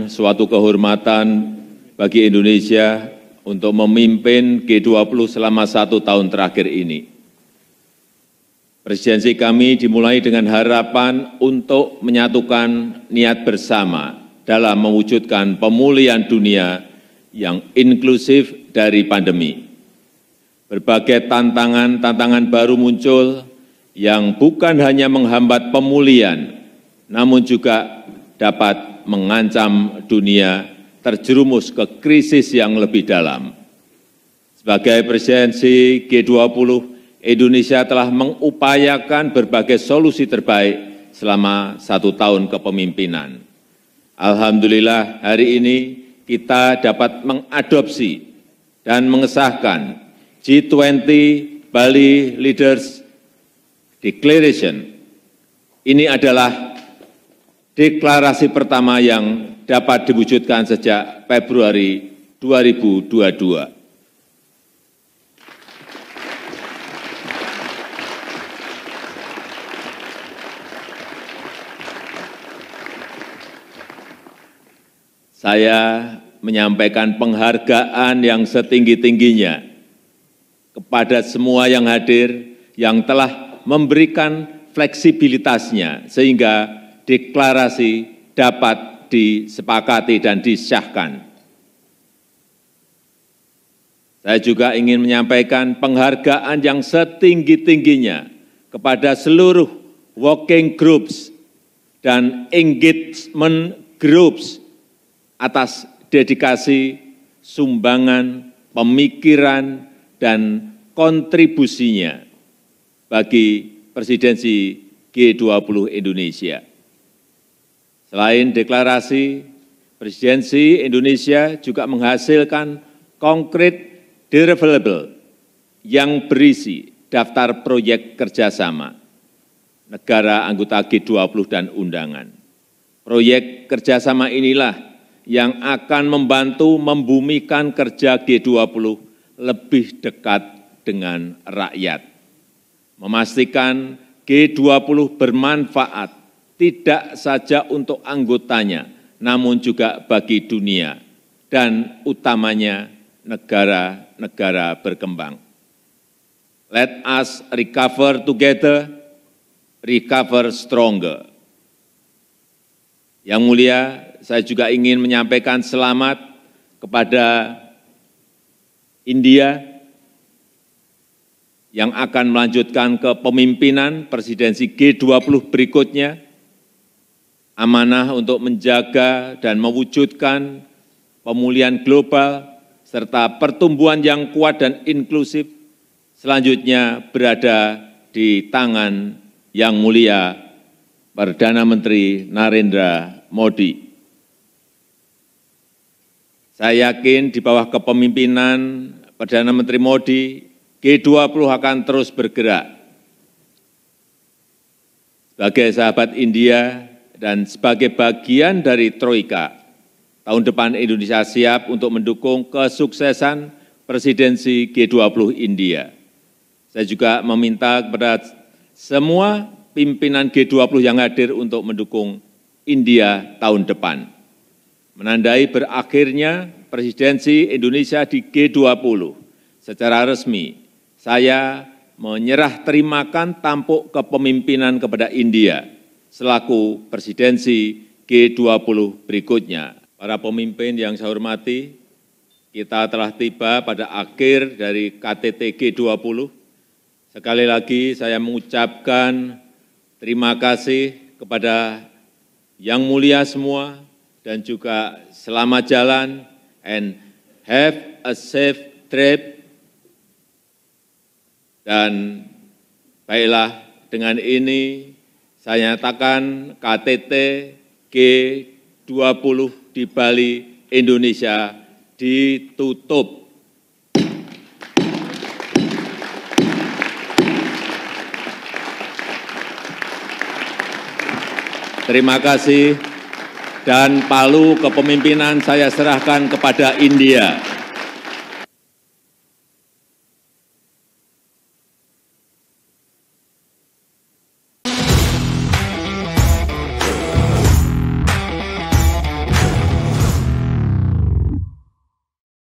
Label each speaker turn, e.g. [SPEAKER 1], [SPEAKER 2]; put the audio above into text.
[SPEAKER 1] suatu kehormatan bagi Indonesia untuk memimpin g 20 selama satu tahun terakhir ini. Presidensi kami dimulai dengan harapan untuk menyatukan niat bersama dalam mewujudkan pemulihan dunia yang inklusif dari pandemi. Berbagai tantangan-tantangan baru muncul yang bukan hanya menghambat pemulihan, namun juga dapat mengancam dunia terjerumus ke krisis yang lebih dalam. Sebagai presidensi G20, Indonesia telah mengupayakan berbagai solusi terbaik selama satu tahun kepemimpinan. Alhamdulillah hari ini kita dapat mengadopsi dan mengesahkan G20 Bali Leaders Declaration. Ini adalah deklarasi pertama yang dapat diwujudkan sejak Februari 2022. Saya menyampaikan penghargaan yang setinggi-tingginya kepada semua yang hadir yang telah memberikan fleksibilitasnya sehingga deklarasi dapat disepakati dan disahkan. Saya juga ingin menyampaikan penghargaan yang setinggi-tingginya kepada seluruh working groups dan engagement groups atas dedikasi, sumbangan, pemikiran, dan kontribusinya bagi presidensi G20 Indonesia. Selain deklarasi, presidensi Indonesia juga menghasilkan konkret deliverable yang berisi daftar proyek kerjasama negara anggota G20 dan undangan. Proyek kerjasama inilah yang akan membantu membumikan kerja G20 lebih dekat dengan rakyat. Memastikan G20 bermanfaat tidak saja untuk anggotanya, namun juga bagi dunia dan utamanya negara-negara berkembang. Let us recover together, recover stronger. Yang mulia, saya juga ingin menyampaikan selamat kepada India yang akan melanjutkan kepemimpinan presidensi G20 berikutnya amanah untuk menjaga dan mewujudkan pemulihan global serta pertumbuhan yang kuat dan inklusif selanjutnya berada di tangan yang mulia Perdana Menteri Narendra Modi. Saya yakin di bawah kepemimpinan Perdana Menteri Modi, G20 akan terus bergerak. Sebagai sahabat India, dan sebagai bagian dari Troika, tahun depan Indonesia siap untuk mendukung kesuksesan presidensi G20 India. Saya juga meminta kepada semua pimpinan G20 yang hadir untuk mendukung India tahun depan. Menandai berakhirnya presidensi Indonesia di G20 secara resmi, saya menyerah terimakan tampuk kepemimpinan kepada India selaku presidensi g 20 berikutnya. Para pemimpin yang saya hormati, kita telah tiba pada akhir dari KTT G20. Sekali lagi saya mengucapkan terima kasih kepada yang mulia semua dan juga selamat jalan and have a safe trip. Dan baiklah dengan ini saya nyatakan ktt g 20 di Bali, Indonesia ditutup. Terima kasih dan Palu kepemimpinan saya serahkan kepada India.